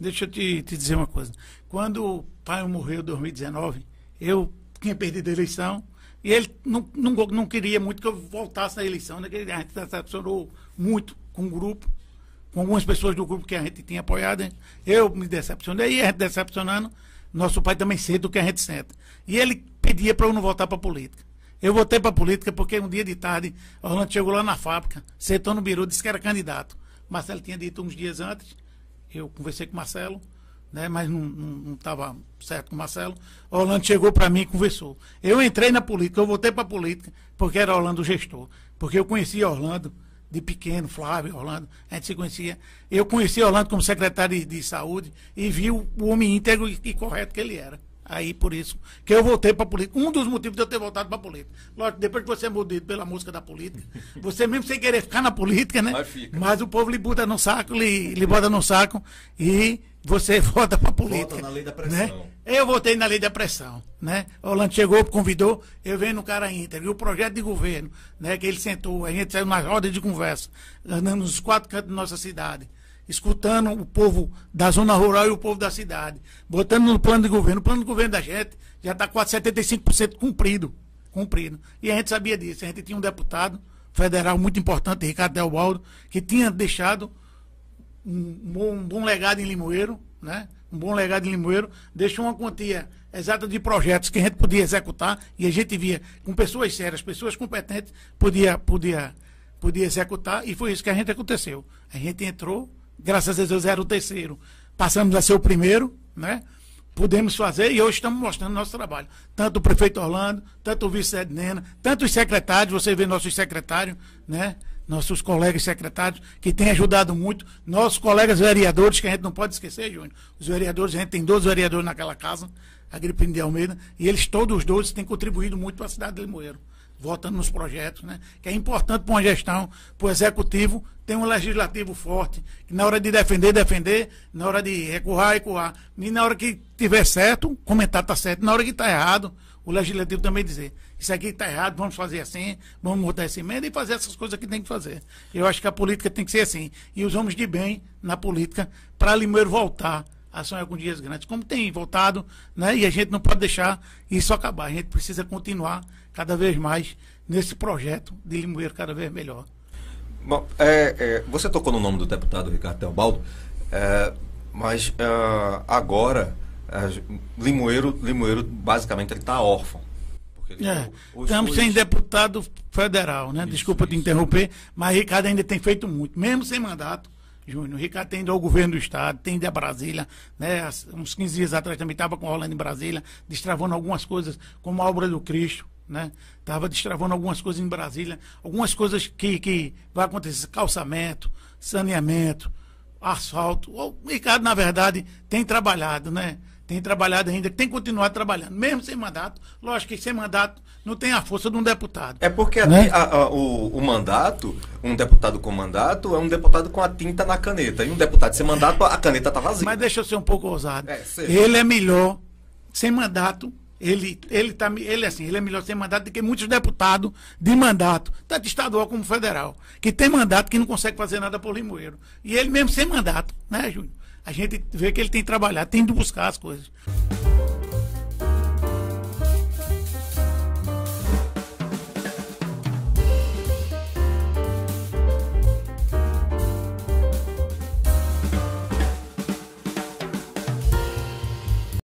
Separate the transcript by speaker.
Speaker 1: Deixa eu te, te dizer uma coisa. Quando o pai morreu em 2019, eu tinha perdido a eleição e ele não, não, não queria muito que eu voltasse na eleição. Né? A gente decepcionou muito com o grupo, com algumas pessoas do grupo que a gente tinha apoiado. Hein? Eu me decepcionei e a gente decepcionando. Nosso pai também cedo do que a gente senta. E ele pedia para eu não voltar para a política. Eu voltei para a política porque um dia de tarde, Orlando chegou lá na fábrica, sentou no birô, disse que era candidato. Marcelo tinha dito uns dias antes eu conversei com o Marcelo, né, mas não estava certo com o Marcelo. Orlando chegou para mim e conversou. Eu entrei na política, eu voltei para a política, porque era Orlando o gestor. Porque eu conhecia Orlando de pequeno, Flávio, Orlando, a gente se conhecia. Eu conhecia Orlando como secretário de, de saúde e vi o, o homem íntegro e, e correto que ele era. Aí por isso que eu voltei para política. Um dos motivos de eu ter voltado para política. Lógico, depois que você é mordido pela música da política, você mesmo sem querer ficar na política, né? Mas, o povo lhe bota no saco, lhe, lhe bota no saco e você vota para política. Né? Vota na lei da pressão. Né? Eu votei na lei da pressão, né? Orlando chegou, convidou, eu venho no cara íntegro. E o projeto de governo, né, que ele sentou, a gente saiu nas rodas de conversa, nos quatro cantos da nossa cidade escutando o povo da zona rural e o povo da cidade, botando no plano de governo. O plano de governo da gente já está quase 75% cumprido, cumprido. E a gente sabia disso. A gente tinha um deputado federal muito importante, Ricardo Delbaldo, que tinha deixado um bom, um bom legado em Limoeiro, né? um bom legado em Limoeiro, deixou uma quantia exata de projetos que a gente podia executar e a gente via com pessoas sérias, pessoas competentes, podia, podia, podia executar e foi isso que a gente aconteceu. A gente entrou Graças a Deus era o terceiro. Passamos a ser o primeiro, né? Podemos fazer e hoje estamos mostrando nosso trabalho. Tanto o prefeito Orlando, tanto o vice Ednena, tanto os secretários, você vê nossos secretários, né? Nossos colegas secretários, que têm ajudado muito, nossos colegas vereadores, que a gente não pode esquecer, Júnior. Os vereadores, a gente tem 12 vereadores naquela casa, Agripino de Almeida, e eles, todos os 12, têm contribuído muito para a cidade de Limoeiro votando nos projetos, né? que é importante para uma gestão, para o executivo, ter um legislativo forte, que na hora de defender, defender, na hora de recuar, recuar. E na hora que tiver certo, comentar está certo, na hora que está errado, o legislativo também dizer, isso aqui está errado, vamos fazer assim, vamos mudar esse emenda e fazer essas coisas que tem que fazer. Eu acho que a política tem que ser assim. E os homens de bem na política, para Limoeiro voltar ação é com dias grandes, como tem voltado, né? E a gente não pode deixar isso acabar. A gente precisa continuar cada vez mais nesse projeto de Limoeiro cada vez melhor. Bom, é, é, você tocou no nome do deputado Ricardo Teobaldo, é, mas é, agora é, Limoeiro, Limoeiro basicamente ele está órfão. É, estamos sem deputado federal, né? Isso, Desculpa isso. te interromper, mas Ricardo ainda tem feito muito, mesmo sem mandato Júnior. Ricardo tem ido ao governo do estado, tem a Brasília, né? Uns 15 dias atrás também estava com o Rolando em Brasília, destravando algumas coisas, como a obra do Cristo, né? Estava destravando algumas coisas em Brasília, algumas coisas que, que vai acontecer, calçamento, saneamento, asfalto. O Ricardo, na verdade, tem trabalhado, né? tem trabalhado ainda, tem que continuar trabalhando, mesmo sem mandato. Lógico que sem mandato não tem a força de um deputado. É porque né? a, a, o, o, mandato, um deputado com mandato, é um deputado com a tinta na caneta. E um deputado sem mandato, a caneta está vazia. Mas deixa eu ser um pouco ousado. É, ele é melhor sem mandato. Ele, ele, tá, ele, assim, ele é melhor sem mandato do que muitos deputados de mandato, tanto estadual como federal, que tem mandato que não consegue fazer nada por Limoeiro. E ele mesmo sem mandato, né, Júnior? a gente vê que ele tem trabalhado, tem de buscar as coisas.